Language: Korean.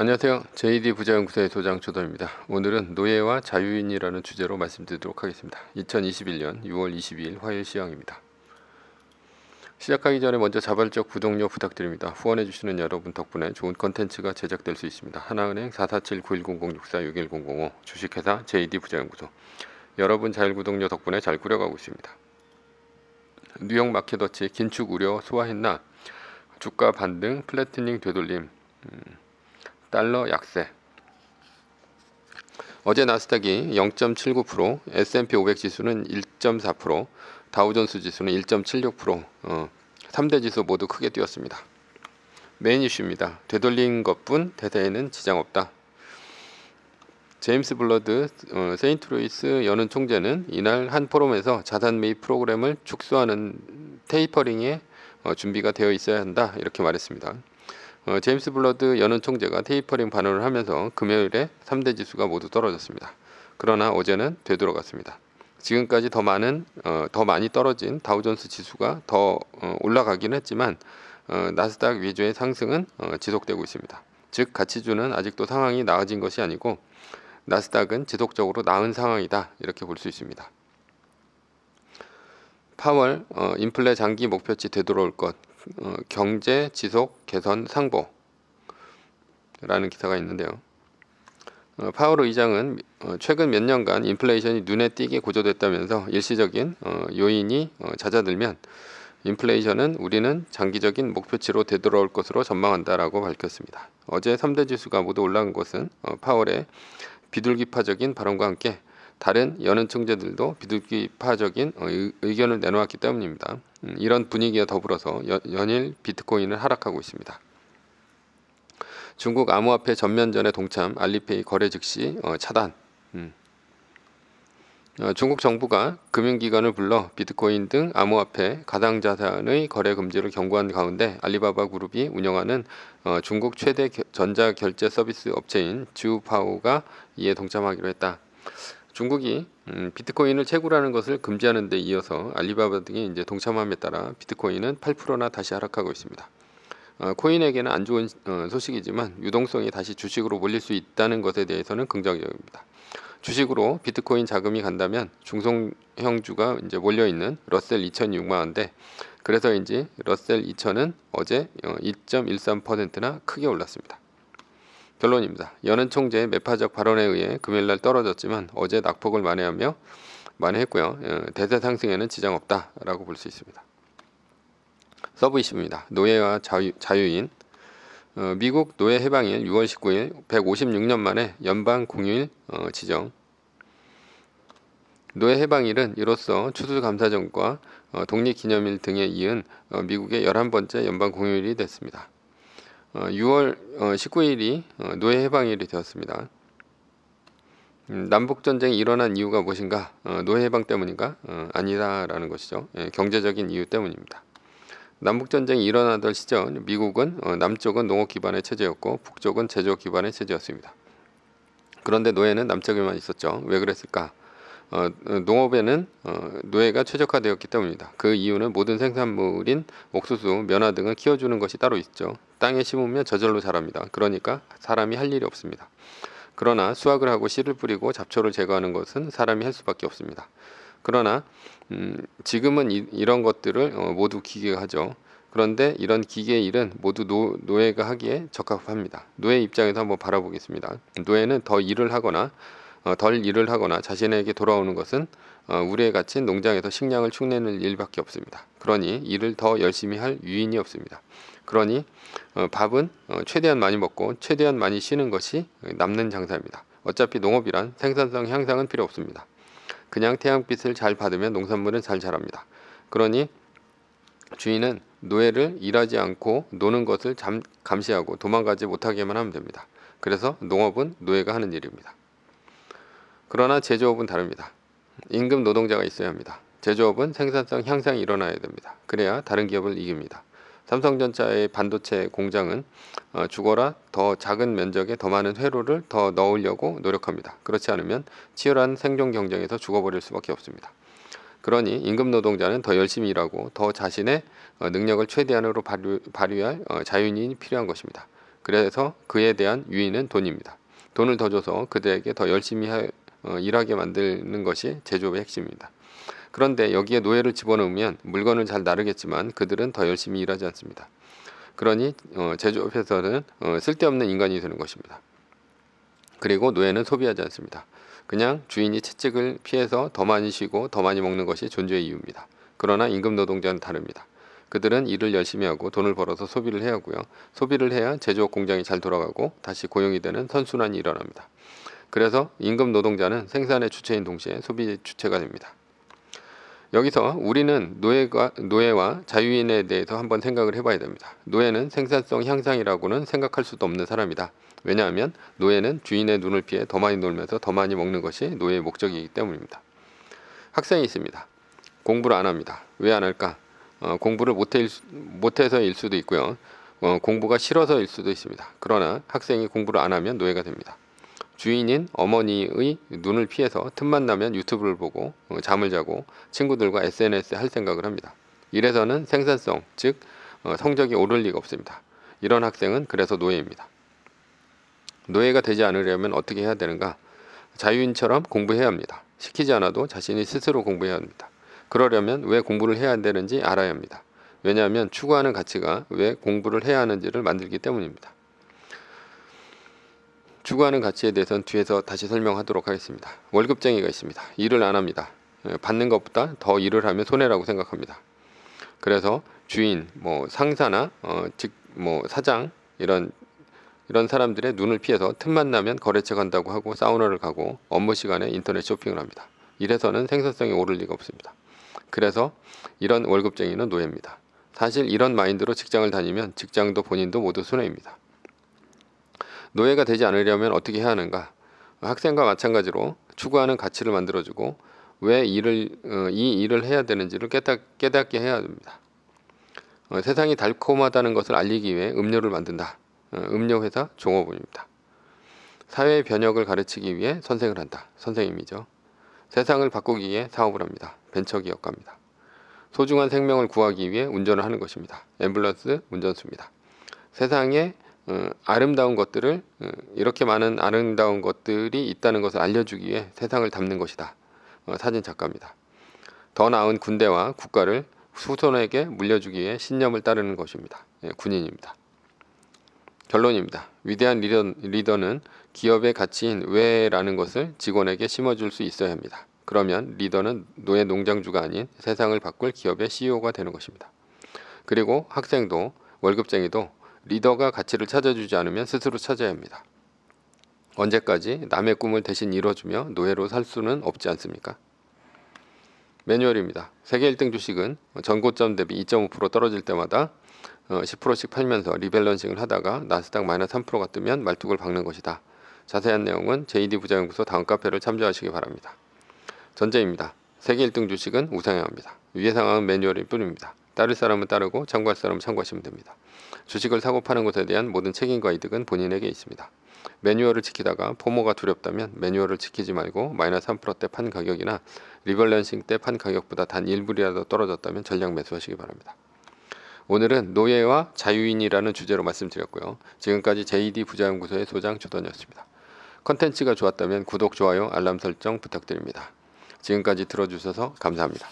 안녕하세요. JD 부자연구소의 소장 조더입니다. 오늘은 노예와 자유인이라는 주제로 말씀드리도록 하겠습니다. 2021년 6월 22일 화요일 시황입니다. 시작하기 전에 먼저 자발적 구독료 부탁드립니다. 후원해 주시는 여러분 덕분에 좋은 컨텐츠가 제작될 수 있습니다. 하나은행 4 4 7 9 1 0 0 6 4 6 1 0 5 주식회사 JD 부자연구소 여러분 자율구독료 덕분에 잘 꾸려가고 있습니다. 뉴욕 마켓어치 긴축 우려 소화했나 주가 반등 플래트닝 되돌림 음. 달러 약세. 어제 나스닥이 0.79%, S&P 500 지수는 1.4%, 다우존스 지수는 1.76%, 어, 3대 지수 모두 크게 뛰었습니다. 메인 이슈입니다. 되돌린 것뿐 대세에는 지장 없다. 제임스 블러드 어, 세인트루이스 연은 총재는 이날 한 포럼에서 자산 매입 프로그램을 축소하는 테이퍼링에 어, 준비가 되어 있어야 한다 이렇게 말했습니다. 어, 제임스 블러드 연은 총재가 테이퍼링 반응을 하면서 금요일에 3대 지수가 모두 떨어졌습니다. 그러나 어제는 되돌아갔습니다. 지금까지 더 많은 어, 더 많이 떨어진 다우존스 지수가 더 어, 올라가긴 했지만 어, 나스닥 위주의 상승은 어, 지속되고 있습니다. 즉 가치주는 아직도 상황이 나아진 것이 아니고 나스닥은 지속적으로 나은 상황이다 이렇게 볼 수 있습니다. 파월 어, 인플레 장기 목표치 되돌아올 것 어, 경제 지속 개선 상보라는 기사가 있는데요. 어, 파우로 의장은 어, 최근 몇 년간 인플레이션이 눈에 띄게 고조됐다면서 일시적인 어, 요인이 어, 잦아들면 인플레이션은 우리는 장기적인 목표치로 되돌아올 것으로 전망한다라고 밝혔습니다. 어제 3대 지수가 모두 올라간 것은 어, 파월의 비둘기파적인 발언과 함께 다른 여는 청자들도 비둘기파적인 어, 의견을 내놓았기 때문입니다. 음, 이런 분위기에 더불어서 연일 비트코인은 하락하고 있습니다. 중국 암호화폐 전면전에 동참 알리페이 거래 즉시 어, 차단 음. 어, 중국 정부가 금융기관을 불러 비트코인 등 암호화폐 가당자산의 거래 금지를 경고한 가운데 알리바바 그룹이 운영하는 중국 최대 전자결제 서비스 업체인 주파오가 이에 동참하기로 했다. 중국이 음, 비트코인을 채굴하는 것을 금지하는 데 이어서 알리바바 등이 이제 동참함에 따라 비트코인은 8%나 다시 하락하고 있습니다. 어, 코인에게는 안 좋은 어, 소식이지만 유동성이 다시 주식으로 몰릴 수 있다는 것에 대해서는 긍정적입니다. 주식으로 비트코인 자금이 간다면 중성형주가 이제 몰려 있는 러셀 2 0 0 6만원대 그래서인지 러셀 2000은 어제 2.13%나 어, 크게 올랐습니다. 결론입니다. 연은 총재의 매파적 발언에 의해 금요일날 떨어졌지만 어제 낙폭을 만회하며 만회했고요. 어, 대세 상승에는 지장 없다라고 볼 수 있습니다. 서브 이슈입니다. 노예와 자유, 자유인 어, 미국 노예 해방일 6월 19일 156년 만에 연방 공휴일 어, 지정 노예 해방일은 이로써 추수감사정과 어, 독립기념일 등에 이은 어, 미국의 11번째 연방 공휴일이 됐습니다. 6월 어, 19일이 어, 어, 노예 해방일이 되었습니다. 음, 남북 전쟁이 일어난 이유가 무엇인가? 노예 해방 때문인가? 아니다라는 것이죠. 예, 경제적인 이유 때문입니다. 남북 전쟁이 일어나던 시절 미국은 남쪽은 농업 기반의 체제였고 북쪽은 제조 기반의 체제였습니다. 그런데 노예는 남쪽에만 있었죠. 왜 그랬을까? 어, 어, 농업에는 어, 노예가 최적화되었기 때문이다. 그 이유는 모든 생산물인 옥수수, 면화 등을 키워주는 것이 따로 있죠. 땅에 심으면 저절로 자랍니다. 그러니까 사람이 할 일이 없습니다. 그러나 수확을 하고 씨를 뿌리고 잡초를 제거하는 것은 사람이 할 수밖에 없습니다. 그러나 음, 지금은 이, 런 것들을 모두 기계가 하죠. 그런데 이런 기계 일은 모두 노, 예가 하기에 적합합니다. 노예 입장에서 한번 바라보겠습니다. 노예는 더 일을 하거나 어, 덜 일을 하거나 자신에게 돌아오는 것은 어, 우리의 같이 농장에서 식량을 축내는 일밖에 없습니다. 그러니 일을 더 열심히 할 유인이 없습니다. 그러니 어, 밥은 최대한 많이 먹고 최대한 많이 쉬는 것이 남는 장사입니다. 어차피 농업이란 생산성 향상은 필요 없습니다. 그냥 태양빛을 잘 받으면 농산물은 잘 자랍니다. 그러니 주인은 노예를 일하지 않고 노는 것을 잠, 감시하고 도망가지 못하게만 하면 됩니다. 그래서 농업은 노예가 하는 일입니다. 그러나 제조업은 다릅니다. 임금 노동자가 있어야 합니다. 제조업은 생산성 향상이 일어나야 됩니다. 그래야 다른 기업을 이깁니다. 삼성전자의 반도체 공장은 어, 죽어라 더 작은 면적에 더 많은 회로를 더 넣으려고 노력합니다. 그렇지 않으면 치열한 생존 경쟁에서 죽어버릴 수밖에 없습니다. 그러니 임금 노동자는 더 열심히 일하고 더 자신의 어, 능력을 최대한으로 발휘, 발휘할 어, 자유인이 필요한 것입니다. 그래서 그에 대한 유인은 돈입니다. 돈을 더 줘서 그들에게 더 열심히 어, 일하게 만드는 것이 제조업의 핵심입니다. 그런데 여기에 노예를 집어넣으면 물건을 잘 나르겠지만 그들은 더 열심히 일하지 않습니다. 그러니 어, 제조업에서는 어, 쓸데없는 인간이 되는 것입니다. 그리고 노예는 소비하지 않습니다. 그냥 주인이 채찍을 피해서 더 많이 쉬고 더 많이 먹는 것이 존재의 이유입니다. 그러나 임금 노동자는 다릅니다. 그들은 일을 열심히 하고 돈을 벌어서 소비를 해야 하고요. 소비를 해야 제조업 공장이 잘 돌아가고 다시 고용이 되는 선순환이 일어납니다. 그래서 임금 노동자는 생산의 주체인 동시에 소비 주체가 됩니다. 여기서 우리는 노예가, 노예와 자유인에 대해서 한번 생각을 해봐야 됩니다. 노예는 생산성 향상이라고는 생각할 수도 없는 사람이다. 왜냐하면 노예는 주인의 눈을 피해 더 많이 놀면서 더 많이 먹는 것이 노예의 목적이기 때문입니다. 학생이 있습니다. 공부를 안 합니다. 왜 안 할까? 어, 공부를 못해, 못해서일 수도 있고요. 어, 공부가 싫어서일 수도 있습니다. 그러나 학생이 공부를 안 하면 노예가 됩니다. 주인인 어머니의 눈을 피해서 틈만 나면 유튜브를 보고 어, 잠을 자고 친구들과 SNS에 할 생각을 합니다. 이래서는 생산성, 즉 어, 성적이 오를 리가 없습니다. 이런 학생은 그래서 노예입니다. 노예가 되지 않으려면 어떻게 해야 되는가? 자유인처럼 공부해야 합니다. 시키지 않아도 자신이 스스로 공부해야 합니다. 그러려면 왜 공부를 해야 되는지 알아야 합니다. 왜냐하면 추구하는 가치가 왜 공부를 해야 하는지를 만들기 때문입니다. 추구하는 가치에 대해서는 뒤에서 다시 설명하도록 하겠습니다. 월급쟁이가 있습니다. 일을 안 합니다. 예, 받는 것보다 더 일을 하면 손해라고 생각합니다. 그래서 주인, 뭐 상사나 어, 즉, 뭐 사장 이런 이런 사람들의 눈을 피해서 틈만 나면 거래처 간다고 하고 사우나를 가고 업무 시간에 인터넷 쇼핑을 합니다. 이래서는 생산성이 오를 리가 없습니다. 그래서 이런 월급쟁이는 노예입니다. 사실 이런 마인드로 직장을 다니면 직장도 본인도 모두 손해입니다. 노예가 되지 않으려면 어떻게 해야 하는가? 학생과 마찬가지로 추구하는 가치를 만들어주고 왜 일을 어, 이 일을 해야 되는지를 깨닫, 깨닫게 해야 됩니다. 어, 세상이 달콤하다는 것을 알리기 위해 음료를 만든다. 어, 음료 회사 종업원입니다. 사회의 변혁을 가르치기 위해 선생을 한다. 선생님이죠. 세상을 바꾸기 위해 사업을 합니다. 벤처기업가입니다. 소중한 생명을 구하기 위해 운전을 하는 것입니다. 앰뷸런스 운전수입니다. 세상에 어, 아름다운 것들을 어, 이렇게 많은 아름다운 것들이 있다는 것을 알려주기 위해 세상을 담는 것이다. 어, 사진 작가입니다. 더 나은 군대와 국가를 후손에게 물려주기 위해 신념을 따르는 것입니다. 예, 군인입니다. 결론입니다. 위대한 리더, 는 기업의 가치인 왜라는 것을 직원에게 심어줄 수 있어야 합니다. 그러면 리더는 노예 농장주가 아닌 세상을 바꿀 기업의 CEO가 되는 것입니다. 그리고 학생도 월급쟁이도 리더가 가치를 찾아주지 않으면 스스로 찾아야 합니다. 언제까지 남의 꿈을 대신 이뤄주며 노예로 살 수는 없지 않습니까? 매뉴얼입니다. 세계 1등 주식은 전고점 대비 2.5% 떨어질 때마다 10%씩 어, 팔면서 리밸런싱을 하다가 나스닥 마이너스 3%가 뜨면 말뚝을 박는 것이다. 자세한 내용은 JD 부자연구소 다음 카페를 참조하시기 바랍니다. 전제입니다. 세계 1등 주식은 우상향합니다. 위의 상황은 매뉴얼일 뿐입니다. 따를 사람은 따르고 참고할 사람은 참고하시면 됩니다. 주식을 사고 파는 것에 대한 모든 책임과 이득은 본인에게 있습니다. 매뉴얼을 지키다가 포모가 두렵다면 매뉴얼을 지키지 말고 마이너스 3%대 판 가격이나 리밸런싱 때 판 가격보다 단 1불이라도 떨어졌다면 전량 매수하시기 바랍니다. 오늘은 노예와 자유인이라는 주제로 말씀드렸고요. 지금까지 JD 부자연구소의 소장 주던이었습니다. 컨텐츠가 좋았다면 구독, 좋아요, 알람 설정 부탁드립니다. 지금까지 들어주셔서 감사합니다.